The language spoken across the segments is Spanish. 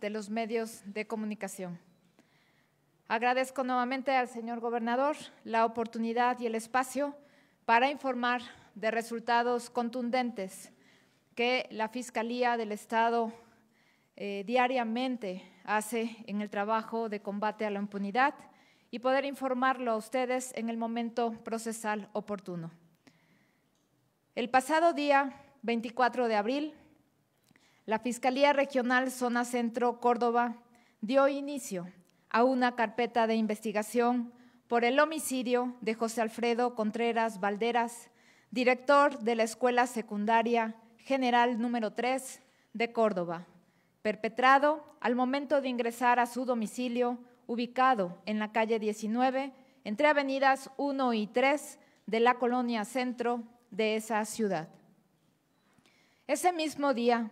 de los medios de comunicación. Agradezco nuevamente al señor gobernador la oportunidad y el espacio para informar de resultados contundentes que la Fiscalía del Estado eh, diariamente hace en el trabajo de combate a la impunidad y poder informarlo a ustedes en el momento procesal oportuno. El pasado día 24 de abril, la Fiscalía Regional Zona Centro Córdoba dio inicio a una carpeta de investigación por el homicidio de José Alfredo Contreras Valderas, director de la Escuela Secundaria General número 3 de Córdoba, perpetrado al momento de ingresar a su domicilio ubicado en la calle 19, entre avenidas 1 y 3 de la colonia centro de esa ciudad. Ese mismo día,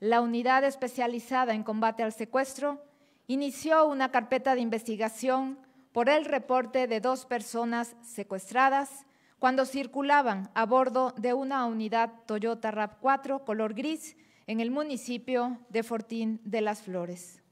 la Unidad Especializada en Combate al Secuestro inició una carpeta de investigación por el reporte de dos personas secuestradas cuando circulaban a bordo de una unidad Toyota RAV4 color gris en el municipio de Fortín de las Flores.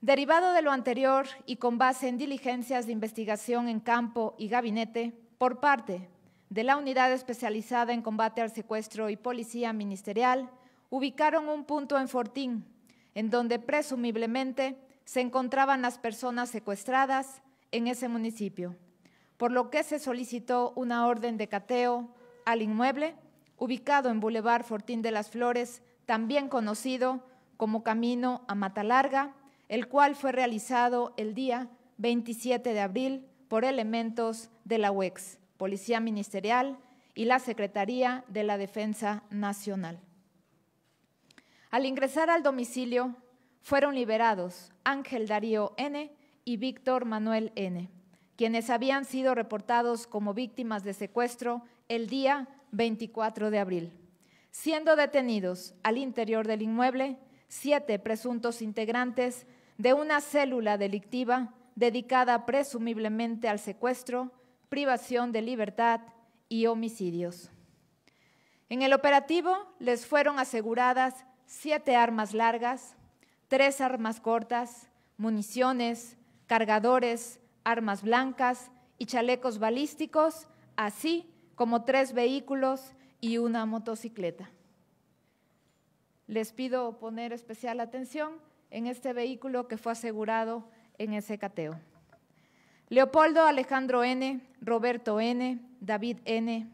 Derivado de lo anterior y con base en diligencias de investigación en campo y gabinete por parte de la Unidad Especializada en Combate al Secuestro y Policía Ministerial, ubicaron un punto en Fortín, en donde presumiblemente se encontraban las personas secuestradas en ese municipio, por lo que se solicitó una orden de cateo al inmueble ubicado en Boulevard Fortín de las Flores, también conocido como Camino a Matalarga, el cual fue realizado el día 27 de abril por elementos de la UEX, Policía Ministerial y la Secretaría de la Defensa Nacional. Al ingresar al domicilio, fueron liberados Ángel Darío N. y Víctor Manuel N., quienes habían sido reportados como víctimas de secuestro el día 24 de abril, siendo detenidos al interior del inmueble siete presuntos integrantes de una célula delictiva dedicada presumiblemente al secuestro, privación de libertad y homicidios. En el operativo les fueron aseguradas siete armas largas, tres armas cortas, municiones, cargadores, armas blancas y chalecos balísticos, así como tres vehículos y una motocicleta. Les pido poner especial atención en este vehículo que fue asegurado en ese cateo. Leopoldo Alejandro N., Roberto N., David N.,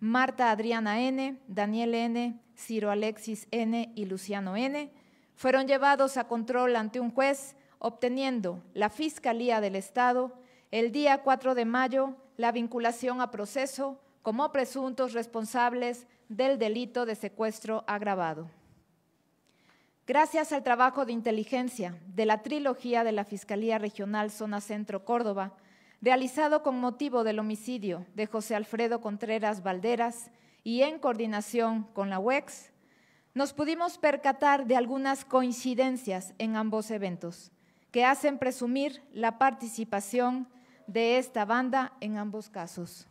Marta Adriana N., Daniel N., Ciro Alexis N. y Luciano N., fueron llevados a control ante un juez, obteniendo la Fiscalía del Estado el día 4 de mayo la vinculación a proceso como presuntos responsables del delito de secuestro agravado. Gracias al trabajo de inteligencia de la trilogía de la Fiscalía Regional Zona Centro Córdoba, realizado con motivo del homicidio de José Alfredo Contreras Valderas, y en coordinación con la UEX, nos pudimos percatar de algunas coincidencias en ambos eventos que hacen presumir la participación de esta banda en ambos casos.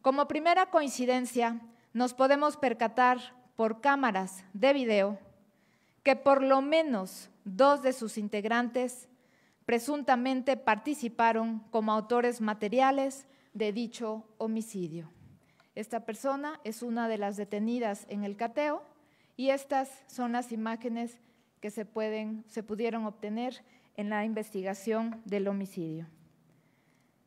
Como primera coincidencia, nos podemos percatar por cámaras de video que por lo menos dos de sus integrantes presuntamente participaron como autores materiales de dicho homicidio. Esta persona es una de las detenidas en el cateo y estas son las imágenes que se, pueden, se pudieron obtener en la investigación del homicidio.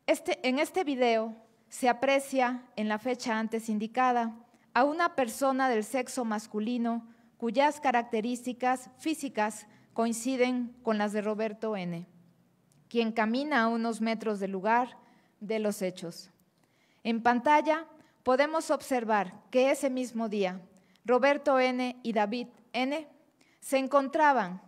Este, en este video se aprecia, en la fecha antes indicada, a una persona del sexo masculino cuyas características físicas coinciden con las de Roberto N., quien camina a unos metros del lugar de los hechos. En pantalla podemos observar que ese mismo día, Roberto N. y David N. se encontraban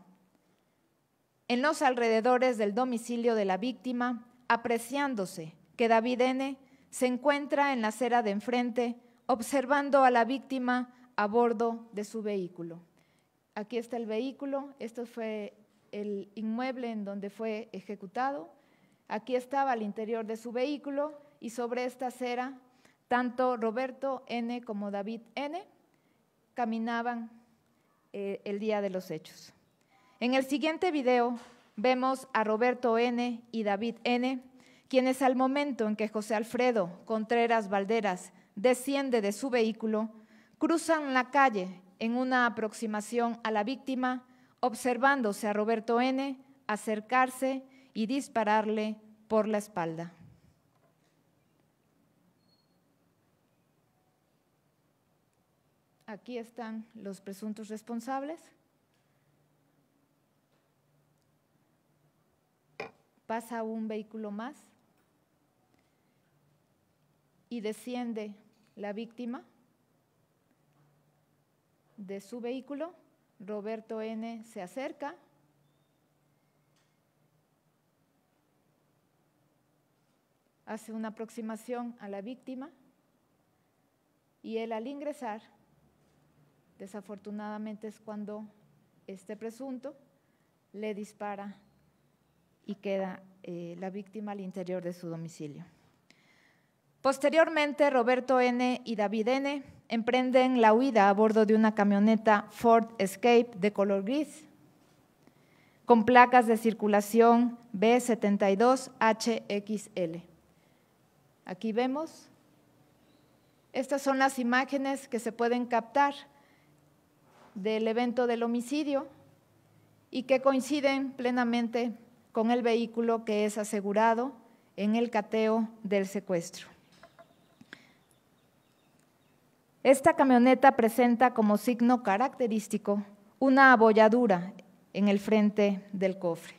en los alrededores del domicilio de la víctima, apreciándose que David N. se encuentra en la acera de enfrente, observando a la víctima a bordo de su vehículo. Aquí está el vehículo, esto fue el inmueble en donde fue ejecutado. Aquí estaba el interior de su vehículo y sobre esta acera tanto Roberto N. como David N. caminaban eh, el día de los hechos. En el siguiente video vemos a Roberto N. y David N., quienes al momento en que José Alfredo Contreras Valderas desciende de su vehículo, cruzan la calle en una aproximación a la víctima, observándose a Roberto N. acercarse y dispararle por la espalda. aquí están los presuntos responsables. Pasa un vehículo más y desciende la víctima de su vehículo. Roberto N. se acerca. hace una aproximación a la víctima y él al ingresar Desafortunadamente es cuando este presunto le dispara y queda eh, la víctima al interior de su domicilio. Posteriormente, Roberto N. y David N. emprenden la huida a bordo de una camioneta Ford Escape de color gris, con placas de circulación B72HXL. Aquí vemos, estas son las imágenes que se pueden captar del evento del homicidio y que coinciden plenamente con el vehículo que es asegurado en el cateo del secuestro. Esta camioneta presenta como signo característico una abolladura en el frente del cofre.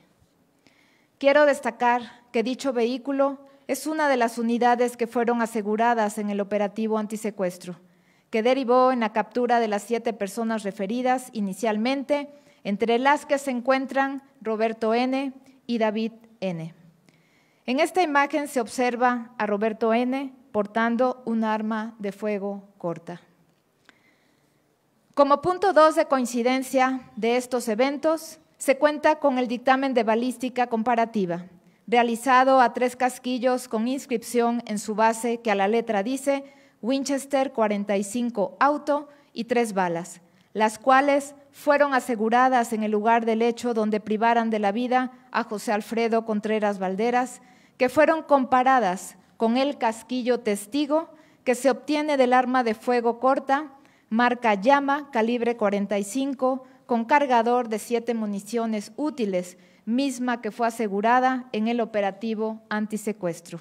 Quiero destacar que dicho vehículo es una de las unidades que fueron aseguradas en el operativo antisecuestro que derivó en la captura de las siete personas referidas inicialmente, entre las que se encuentran Roberto N. y David N. En esta imagen se observa a Roberto N. portando un arma de fuego corta. Como punto dos de coincidencia de estos eventos, se cuenta con el dictamen de balística comparativa, realizado a tres casquillos con inscripción en su base que a la letra dice Winchester 45 auto y tres balas, las cuales fueron aseguradas en el lugar del hecho donde privaran de la vida a José Alfredo Contreras Valderas, que fueron comparadas con el casquillo testigo que se obtiene del arma de fuego corta, marca llama, calibre 45, con cargador de siete municiones útiles, misma que fue asegurada en el operativo antisecuestro.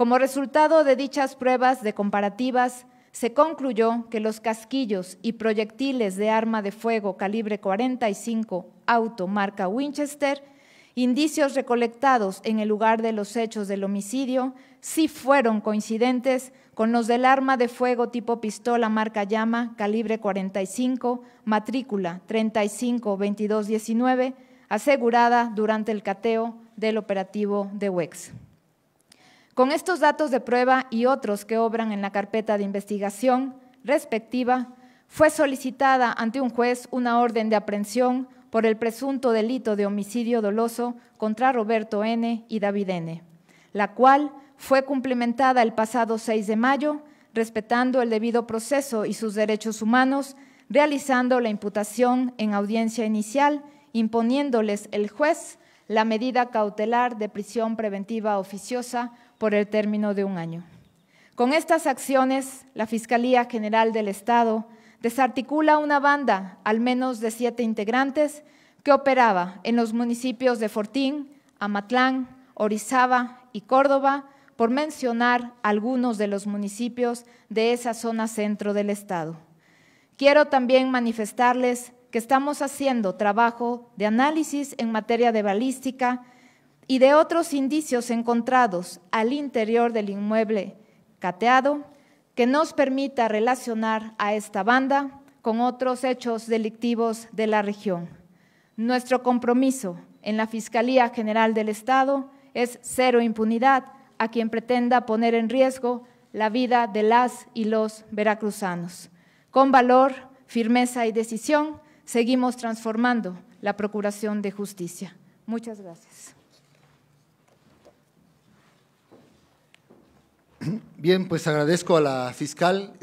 Como resultado de dichas pruebas de comparativas, se concluyó que los casquillos y proyectiles de arma de fuego calibre 45 auto marca Winchester, indicios recolectados en el lugar de los hechos del homicidio, sí fueron coincidentes con los del arma de fuego tipo pistola marca llama calibre 45, matrícula 352219, asegurada durante el cateo del operativo de WEX. Con estos datos de prueba y otros que obran en la carpeta de investigación respectiva, fue solicitada ante un juez una orden de aprehensión por el presunto delito de homicidio doloso contra Roberto N. y David N., la cual fue cumplimentada el pasado 6 de mayo, respetando el debido proceso y sus derechos humanos, realizando la imputación en audiencia inicial, imponiéndoles el juez la medida cautelar de prisión preventiva oficiosa por el término de un año. Con estas acciones, la Fiscalía General del Estado desarticula una banda, al menos de siete integrantes, que operaba en los municipios de Fortín, Amatlán, Orizaba y Córdoba, por mencionar algunos de los municipios de esa zona centro del Estado. Quiero también manifestarles que estamos haciendo trabajo de análisis en materia de balística y de otros indicios encontrados al interior del inmueble cateado que nos permita relacionar a esta banda con otros hechos delictivos de la región. Nuestro compromiso en la Fiscalía General del Estado es cero impunidad a quien pretenda poner en riesgo la vida de las y los veracruzanos. Con valor, firmeza y decisión, seguimos transformando la Procuración de Justicia. Muchas gracias. Bien, pues agradezco a la fiscal.